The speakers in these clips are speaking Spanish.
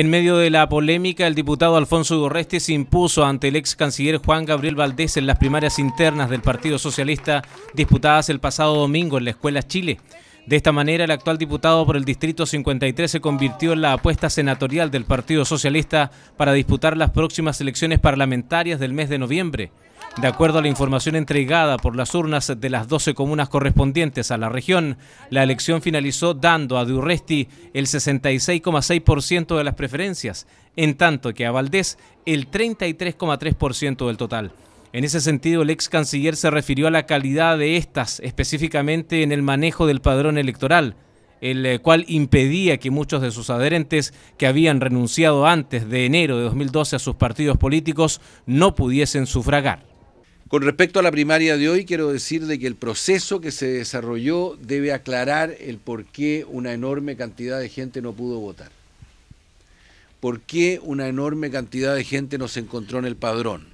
En medio de la polémica, el diputado Alfonso Gorreste se impuso ante el ex canciller Juan Gabriel Valdés en las primarias internas del Partido Socialista disputadas el pasado domingo en la Escuela Chile. De esta manera, el actual diputado por el Distrito 53 se convirtió en la apuesta senatorial del Partido Socialista para disputar las próximas elecciones parlamentarias del mes de noviembre. De acuerdo a la información entregada por las urnas de las 12 comunas correspondientes a la región, la elección finalizó dando a Durresti el 66,6% de las preferencias, en tanto que a Valdés el 33,3% del total. En ese sentido, el ex canciller se refirió a la calidad de estas, específicamente en el manejo del padrón electoral, el eh, cual impedía que muchos de sus adherentes que habían renunciado antes de enero de 2012 a sus partidos políticos no pudiesen sufragar. Con respecto a la primaria de hoy, quiero decir de que el proceso que se desarrolló debe aclarar el por qué una enorme cantidad de gente no pudo votar. ¿Por qué una enorme cantidad de gente no se encontró en el padrón?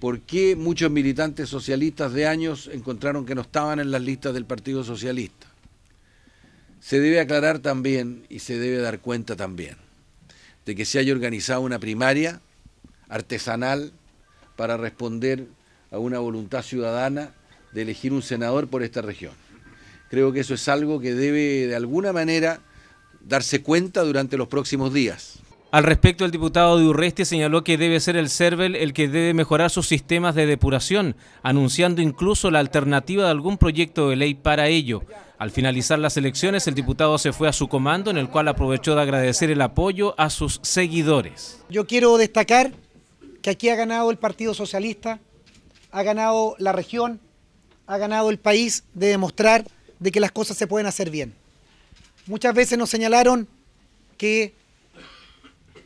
¿Por qué muchos militantes socialistas de años encontraron que no estaban en las listas del Partido Socialista? Se debe aclarar también y se debe dar cuenta también de que se haya organizado una primaria artesanal, para responder a una voluntad ciudadana de elegir un senador por esta región. Creo que eso es algo que debe de alguna manera darse cuenta durante los próximos días. Al respecto, el diputado de Urresti señaló que debe ser el CERVEL el que debe mejorar sus sistemas de depuración, anunciando incluso la alternativa de algún proyecto de ley para ello. Al finalizar las elecciones, el diputado se fue a su comando, en el cual aprovechó de agradecer el apoyo a sus seguidores. Yo quiero destacar que aquí ha ganado el Partido Socialista, ha ganado la región, ha ganado el país de demostrar de que las cosas se pueden hacer bien. Muchas veces nos señalaron que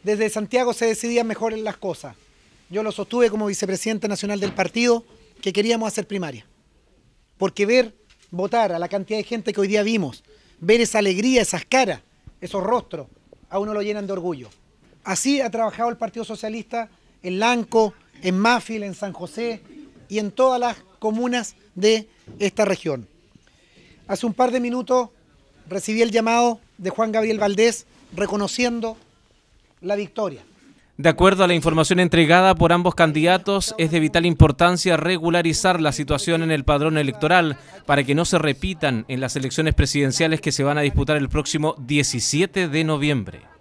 desde Santiago se decidían mejor en las cosas. Yo lo sostuve como vicepresidente nacional del partido que queríamos hacer primaria. Porque ver, votar a la cantidad de gente que hoy día vimos, ver esa alegría, esas caras, esos rostros, a uno lo llenan de orgullo. Así ha trabajado el Partido Socialista en Lanco, en Mafil, en San José y en todas las comunas de esta región. Hace un par de minutos recibí el llamado de Juan Gabriel Valdés reconociendo la victoria. De acuerdo a la información entregada por ambos candidatos, es de vital importancia regularizar la situación en el padrón electoral para que no se repitan en las elecciones presidenciales que se van a disputar el próximo 17 de noviembre.